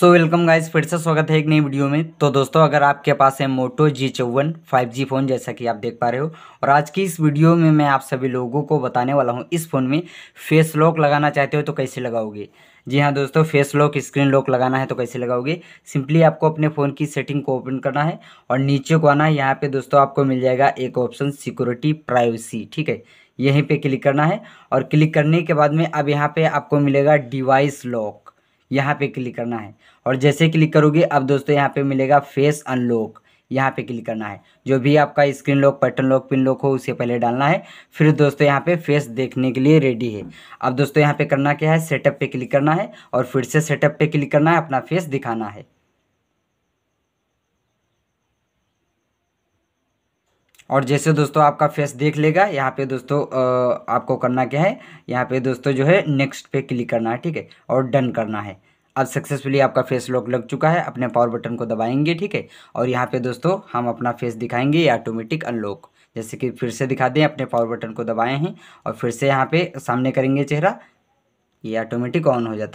so welcome guys फिर से स्वागत है एक नई वीडियो में तो दोस्तों अगर आपके पास है मोटो जी चौवन फाइव जी फ़ोन जैसा कि आप देख पा रहे हो और आज की इस वीडियो में मैं आप सभी लोगों को बताने वाला हूं इस फ़ोन में फेस लॉक लगाना चाहते हो तो कैसे लगाओगे जी हाँ दोस्तों फेस लॉक स्क्रीन लॉक लगाना है तो कैसे लगाओगे सिंपली आपको अपने फ़ोन की सेटिंग को ओपन करना है और नीचे को आना है यहाँ पर दोस्तों आपको मिल जाएगा एक ऑप्शन सिक्योरिटी प्राइवेसी ठीक है यहीं पर क्लिक करना है और क्लिक करने के बाद में अब यहाँ पर आपको मिलेगा डिवाइस लॉक यहाँ पे क्लिक करना है और जैसे क्लिक करोगे अब दोस्तों यहाँ पे मिलेगा फेस अनलॉक यहाँ पे क्लिक करना है जो भी आपका screen lock pattern lock pin lock हो उसे पहले डालना है फिर दोस्तों यहाँ पे फेस देखने के लिए रेडी है अब दोस्तों यहाँ पे करना क्या है सेटअप पे क्लिक करना है और फिर से सेटअप पे क्लिक करना है अपना फेस दिखाना है और जैसे दोस्तों आपका फेस देख लेगा यहाँ पे दोस्तों आपको करना क्या है यहाँ पे दोस्तों जो है नेक्स्ट पे क्लिक करना है ठीक है और डन करना है अब सक्सेसफुली आपका फेस लॉक लग चुका है अपने पावर बटन को दबाएंगे ठीक है और यहाँ पे दोस्तों हम अपना फेस दिखाएंगे ये ऑटोमेटिक अनलॉक जैसे कि फिर से दिखा दें अपने पावर बटन को दबाए हैं और फिर से यहाँ पे सामने करेंगे चेहरा ये ऑटोमेटिक ऑन हो जाता है